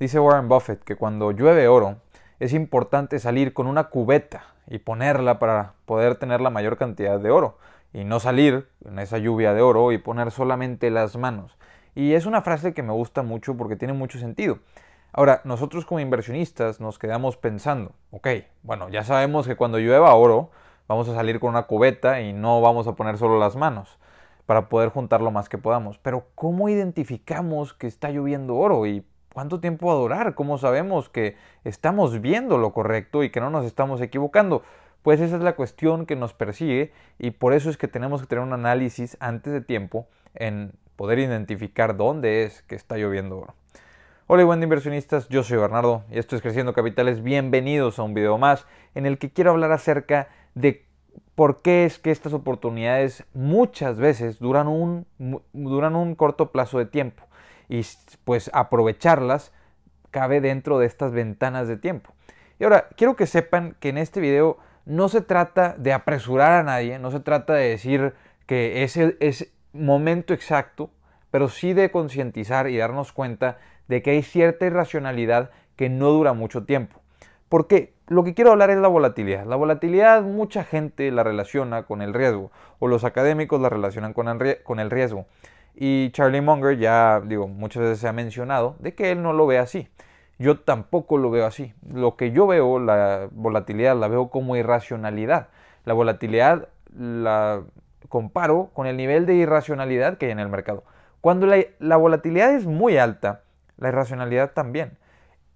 Dice Warren Buffett que cuando llueve oro es importante salir con una cubeta y ponerla para poder tener la mayor cantidad de oro y no salir en esa lluvia de oro y poner solamente las manos. Y es una frase que me gusta mucho porque tiene mucho sentido. Ahora, nosotros como inversionistas nos quedamos pensando, ok, bueno, ya sabemos que cuando llueva oro vamos a salir con una cubeta y no vamos a poner solo las manos para poder juntar lo más que podamos. Pero ¿cómo identificamos que está lloviendo oro ¿Cuánto tiempo va a durar? ¿Cómo sabemos que estamos viendo lo correcto y que no nos estamos equivocando? Pues esa es la cuestión que nos persigue y por eso es que tenemos que tener un análisis antes de tiempo en poder identificar dónde es que está lloviendo oro. Hola y buen inversionistas, yo soy Bernardo y esto es Creciendo Capitales. Bienvenidos a un video más en el que quiero hablar acerca de por qué es que estas oportunidades muchas veces duran un, duran un corto plazo de tiempo y pues aprovecharlas cabe dentro de estas ventanas de tiempo. Y ahora, quiero que sepan que en este video no se trata de apresurar a nadie, no se trata de decir que ese es momento exacto, pero sí de concientizar y darnos cuenta de que hay cierta irracionalidad que no dura mucho tiempo. Porque lo que quiero hablar es la volatilidad. La volatilidad mucha gente la relaciona con el riesgo, o los académicos la relacionan con el riesgo. Y Charlie Munger ya, digo, muchas veces se ha mencionado de que él no lo ve así. Yo tampoco lo veo así. Lo que yo veo, la volatilidad, la veo como irracionalidad. La volatilidad la comparo con el nivel de irracionalidad que hay en el mercado. Cuando la, volatilidad es muy alta, la irracionalidad también.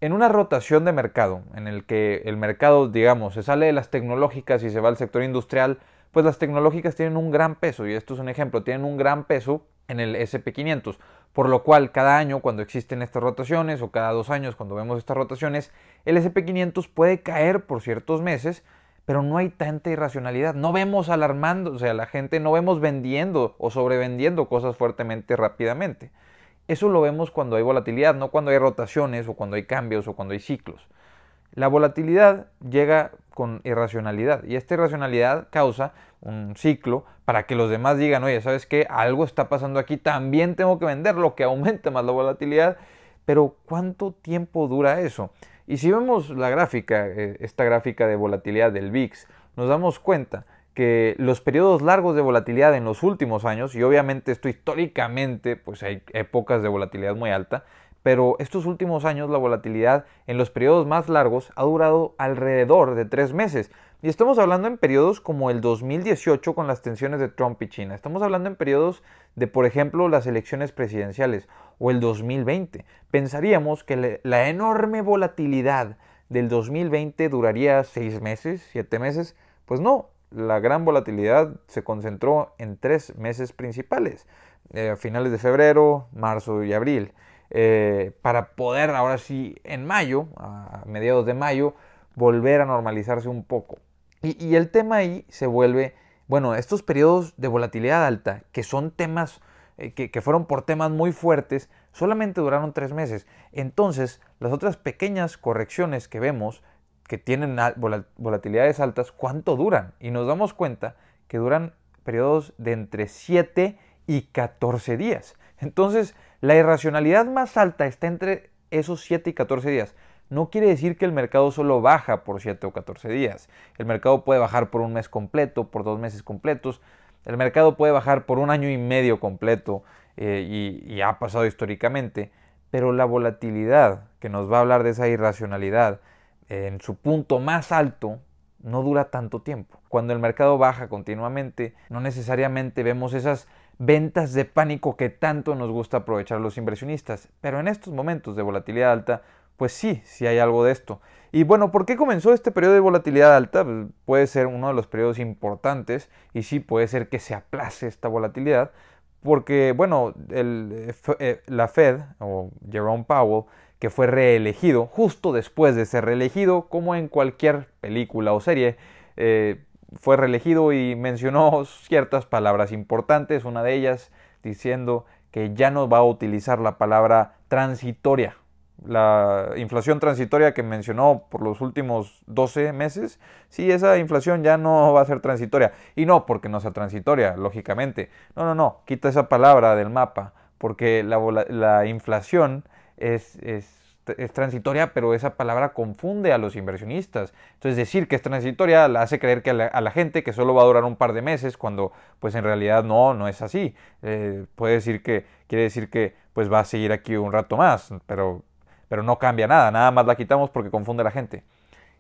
En una rotación de mercado, en el que el mercado, digamos, se sale de las tecnológicas y se va al sector industrial, pues las tecnológicas tienen un gran peso, y esto es un ejemplo, tienen un gran peso en el SP500, por lo cual cada año cuando existen estas rotaciones o cada dos años cuando vemos estas rotaciones, el SP500 puede caer por ciertos meses, pero no hay tanta irracionalidad, no vemos alarmando, o sea, la gente no vemos vendiendo o sobrevendiendo cosas fuertemente rápidamente. Eso lo vemos cuando hay volatilidad, no cuando hay rotaciones o cuando hay cambios o cuando hay ciclos. La volatilidad llega con irracionalidad y esta irracionalidad causa un ciclo para que los demás digan, oye, ¿sabes qué? Algo está pasando aquí, también tengo que vender lo que aumente más la volatilidad. Pero ¿cuánto tiempo dura eso? Y si vemos la gráfica, eh, esta gráfica de volatilidad del VIX, nos damos cuenta que los periodos largos de volatilidad en los últimos años, y obviamente esto históricamente, pues hay épocas de volatilidad muy alta, pero estos últimos años la volatilidad en los periodos más largos ha durado alrededor de tres meses. Y estamos hablando en periodos como el 2018 con las tensiones de Trump y China. Estamos hablando en periodos de, por ejemplo, las elecciones presidenciales o el 2020. Pensaríamos que la enorme volatilidad del 2020 duraría seis meses, siete meses. Pues no, la gran volatilidad se concentró en tres meses principales, eh, finales de febrero, marzo y abril. Eh, para poder ahora sí en mayo, a mediados de mayo, volver a normalizarse un poco. Y, el tema ahí se vuelve, bueno, estos periodos de volatilidad alta, que son temas eh, que, que fueron por temas muy fuertes, solamente duraron tres meses. Entonces, las otras pequeñas correcciones que vemos, que tienen volatilidades altas, ¿cuánto duran? Y nos damos cuenta que duran periodos de entre 7 y 14 días. Entonces, la irracionalidad más alta está entre esos 7 y 14 días. No quiere decir que el mercado solo baja por 7 o 14 días. El mercado puede bajar por un mes completo, por dos meses completos. El mercado puede bajar por un año y medio completo eh, y ha pasado históricamente. Pero la volatilidad, que nos va a hablar de esa irracionalidad, eh, en su punto más alto no dura tanto tiempo. Cuando el mercado baja continuamente, no necesariamente vemos esas ventas de pánico que tanto nos gusta aprovechar los inversionistas, pero en estos momentos de volatilidad alta, pues sí, sí hay algo de esto. Y bueno, ¿por qué comenzó este periodo de volatilidad alta? Pues puede ser uno de los periodos importantes y sí puede ser que se aplace esta volatilidad, porque bueno, eh, eh, la Fed o Jerome Powell que fue reelegido justo después de ser reelegido, como en cualquier película o serie. Eh, fue reelegido y mencionó ciertas palabras importantes, una de ellas diciendo que ya no va a utilizar la palabra transitoria. La inflación transitoria que mencionó por los últimos 12 meses, si esa inflación ya no va a ser transitoria. Y no porque no sea transitoria, lógicamente. No, no, no, quita esa palabra del mapa, porque la, la inflación es, transitoria, pero esa palabra confunde a los inversionistas. Entonces decir que es transitoria la hace creer que a la, gente que solo va a durar un par de meses, cuando pues en realidad no, no es así. Eh, puede decir que, quiere decir que pues va a seguir aquí un rato más, pero, pero no cambia nada, nada más la quitamos porque confunde a la gente.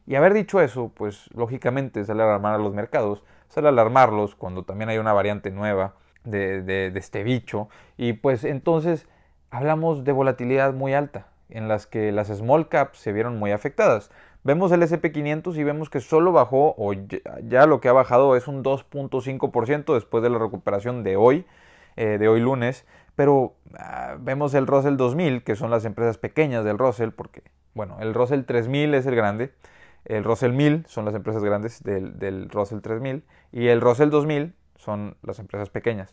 Y haber dicho eso, pues lógicamente sale a alarmar a los mercados, sale a alarmarlos cuando también hay una variante nueva de este bicho. Y pues entonces hablamos de volatilidad muy alta, en las que las small caps se vieron muy afectadas. Vemos el SP500 y vemos que solo bajó, o ya, lo que ha bajado es un 2.5% después de la recuperación de hoy, eh, de hoy lunes. Pero ah, vemos el Russell 2000, que son las empresas pequeñas del Russell, porque, bueno, el Russell 3000 es el grande, el Russell 1000 son las empresas grandes del, del Russell 3000, y el Russell 2000 son las empresas pequeñas.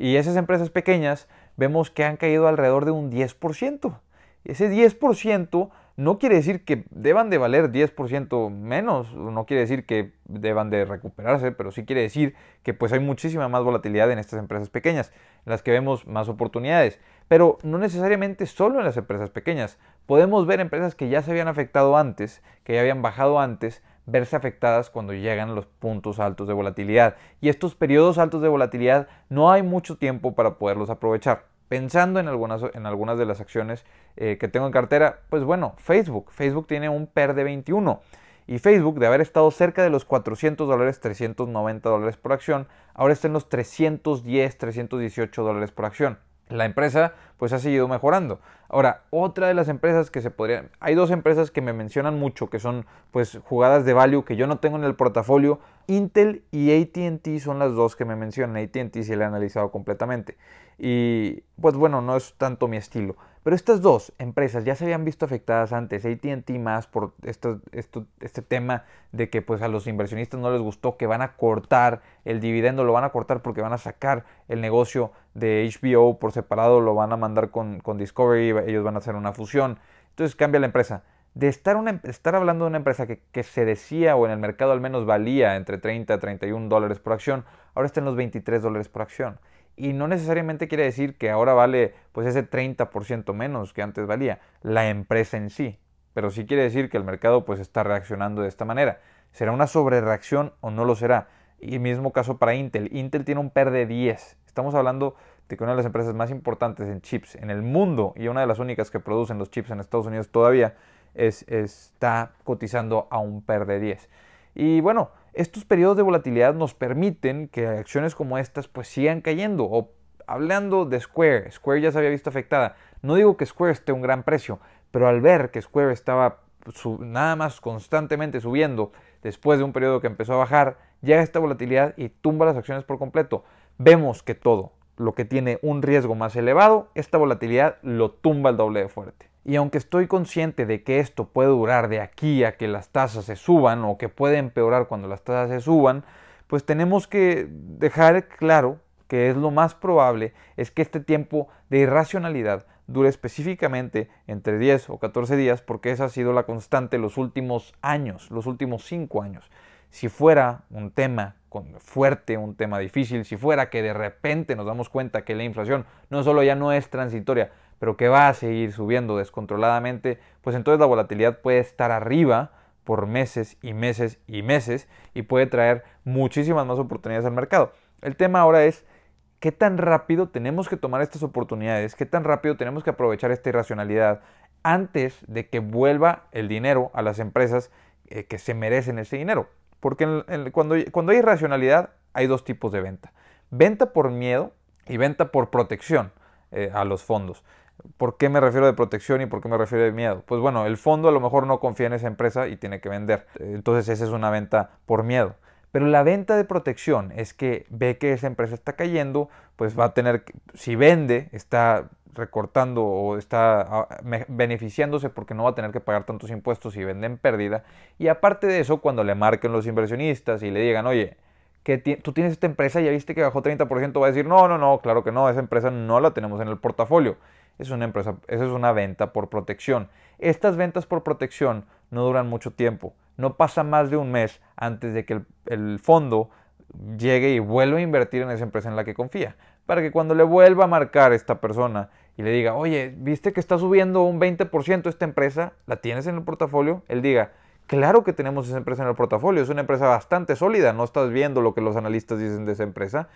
Y esas empresas pequeñas vemos que han caído alrededor de un 10%. Ese 10% no quiere decir que deban de valer 10% menos, no quiere decir que deban de recuperarse, pero sí quiere decir que pues hay muchísima más volatilidad en estas empresas pequeñas, en las que vemos más oportunidades, pero no necesariamente solo en las empresas pequeñas. Podemos ver empresas que ya se habían afectado antes, que ya habían bajado antes, verse afectadas cuando llegan los puntos altos de volatilidad. Y estos periodos altos de volatilidad no hay mucho tiempo para poderlos aprovechar. Pensando en algunas, en algunas de las acciones eh, que tengo en cartera, pues bueno, Facebook. Facebook tiene un PER de 21. Y Facebook, de haber estado cerca de los 400 dólares, 390 dólares por acción, ahora está en los 310, 318 dólares por acción la empresa pues ha seguido mejorando. Ahora, otra de las empresas que se podrían... Hay dos empresas que me mencionan mucho, que son pues jugadas de value que yo no tengo en el portafolio. Intel y ATT son las dos que me mencionan. ATT se la he analizado completamente. Y pues bueno, no es tanto mi estilo. Pero estas dos empresas ya se habían visto afectadas antes, ATT más por esto, este tema de que pues a los inversionistas no les gustó que van a cortar el dividendo, lo van a cortar porque van a sacar el negocio de HBO por separado, lo van a mandar con, Discovery, ellos van a hacer una fusión. Entonces cambia la empresa. De estar, una, em, estar hablando de una empresa que, que se decía o en el mercado al menos valía entre 30 a 31 dólares por acción, ahora está en los 23 dólares por acción y no necesariamente quiere decir que ahora vale pues ese 30% menos que antes valía, la empresa en sí, pero sí quiere decir que el mercado pues está reaccionando de esta manera. ¿Será una sobrereacción o no lo será? Y mismo caso para Intel, Intel tiene un PER de 10. Estamos hablando de que una de las empresas más importantes en chips en el mundo y una de las únicas que producen los chips en Estados Unidos todavía es, está cotizando a un PER de 10. Y bueno, estos periodos de volatilidad nos permiten que acciones como estas pues sigan cayendo. O hablando de Square, Square ya se había visto afectada. No digo que Square esté un gran precio, pero al ver que Square estaba nada más constantemente subiendo después de un periodo que empezó a bajar, llega esta volatilidad y tumba las acciones por completo. Vemos que todo lo que tiene un riesgo más elevado, esta volatilidad lo tumba el doble de fuerte. Y aunque estoy consciente de que esto puede durar de aquí a que las tasas se suban o que puede empeorar cuando las tasas se suban, pues tenemos que dejar claro que es lo más probable es que este tiempo de irracionalidad dure específicamente entre 10 o 14 días porque esa ha sido la constante los últimos años, los últimos 5 años. Si fuera un tema fuerte, un tema difícil, si fuera que de repente nos damos cuenta que la inflación no solo ya no es transitoria, pero que va a seguir subiendo descontroladamente, pues entonces la volatilidad puede estar arriba por meses y meses y meses y puede traer muchísimas más oportunidades al mercado. El tema ahora es qué tan rápido tenemos que tomar estas oportunidades, qué tan rápido tenemos que aprovechar esta irracionalidad antes de que vuelva el dinero a las empresas eh, que se merecen ese dinero. Porque cuando, hay irracionalidad hay dos tipos de venta. Venta por miedo y venta por protección eh, a los fondos. ¿Por qué me refiero de protección y por qué me refiero de miedo? Pues bueno, el fondo a lo mejor no confía en esa empresa y tiene que vender. Entonces esa es una venta por miedo. Pero la venta de protección es que ve que esa empresa está cayendo, pues va a tener, si vende, está recortando o está ah, beneficiándose porque no va a tener que pagar tantos impuestos si vende en pérdida. Y aparte de eso, cuando le marquen los inversionistas y le digan, oye, tú tienes esta empresa, y ya viste que bajó 30%, va a decir, no, no, no, claro que no, esa empresa no la tenemos en el portafolio es una empresa, esa es una venta por protección. Estas ventas por protección no duran mucho tiempo. No pasa más de un mes antes de que el, fondo llegue y vuelva a invertir en esa empresa en la que confía. Para que cuando le vuelva a marcar esta persona y le diga, oye, viste que está subiendo un 20% esta empresa, ¿la tienes en el portafolio? Él diga, claro que tenemos esa empresa en el portafolio, es una empresa bastante sólida, no estás viendo lo que los analistas dicen de esa empresa.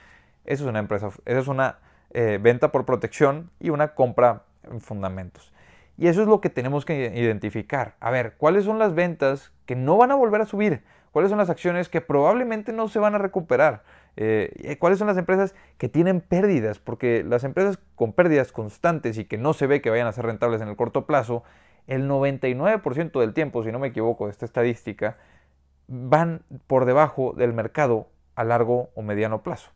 Esa es una empresa, esa es una eh, venta por protección y una compra en fundamentos. Y eso es lo que tenemos que identificar. A ver, ¿cuáles son las ventas que no van a volver a subir? ¿Cuáles son las acciones que probablemente no se van a recuperar? Eh, ¿Cuáles son las empresas que tienen pérdidas? Porque las empresas con pérdidas constantes y que no se ve que vayan a ser rentables en el corto plazo, el 99% del tiempo, si no me equivoco de esta estadística, van por debajo del mercado a largo o mediano plazo.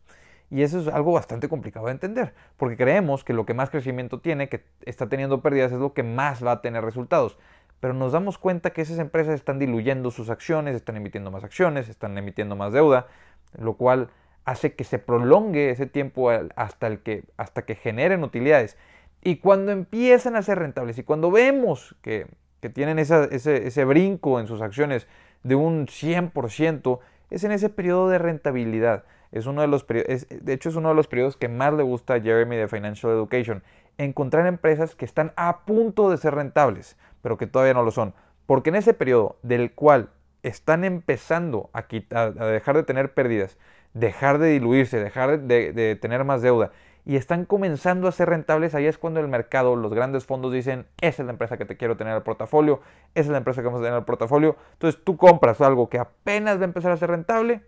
Y eso es algo bastante complicado de entender, porque creemos que lo que más crecimiento tiene, que está teniendo pérdidas, es lo que más va a tener resultados. Pero nos damos cuenta que esas empresas están diluyendo sus acciones, están emitiendo más acciones, están emitiendo más deuda, lo cual hace que se prolongue ese tiempo hasta, el que, hasta que generen utilidades. Y cuando empiezan a ser rentables y cuando vemos que, tienen ese, ese brinco en sus acciones de un 100%, es en ese periodo de rentabilidad es uno de los de hecho es uno de los periodos que más le gusta a Jeremy de Financial Education. Encontrar empresas que están a punto de ser rentables, pero que todavía no lo son. Porque en ese periodo del cual están empezando a, dejar de tener pérdidas, dejar de diluirse, dejar de, de, tener más deuda y están comenzando a ser rentables, ahí es cuando el mercado, los grandes fondos dicen, esa es la empresa que te quiero tener al portafolio, esa es la empresa que vamos a tener al portafolio. Entonces tú compras algo que apenas va a empezar a ser rentable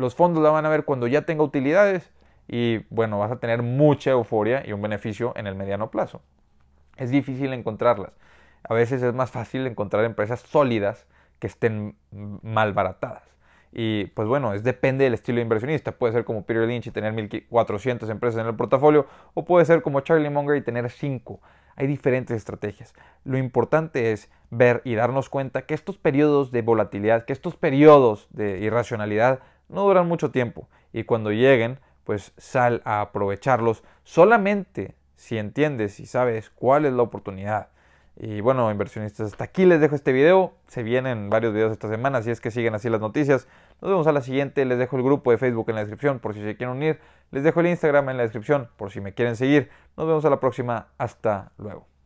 los fondos la van a ver cuando ya tenga utilidades y bueno, vas a tener mucha euforia y un beneficio en el mediano plazo. Es difícil encontrarlas. A veces es más fácil encontrar empresas sólidas que estén mal baratadas. Y pues bueno, es depende del estilo inversionista. Puede ser como Peter Lynch y tener 1.400 empresas en el portafolio, o puede ser como Charlie Munger y tener 5. Hay diferentes estrategias. Lo importante es ver y darnos cuenta que estos periodos de volatilidad, que estos periodos de irracionalidad no duran mucho tiempo y cuando lleguen, pues sal a aprovecharlos solamente si entiendes y sabes cuál es la oportunidad. Y bueno, inversionistas, hasta aquí les dejo este video. Se vienen varios videos esta semana, si es que siguen así las noticias. Nos vemos a la siguiente. Les dejo el grupo de Facebook en la descripción por si se quieren unir. Les dejo el Instagram en la descripción por si me quieren seguir. Nos vemos a la próxima. Hasta luego.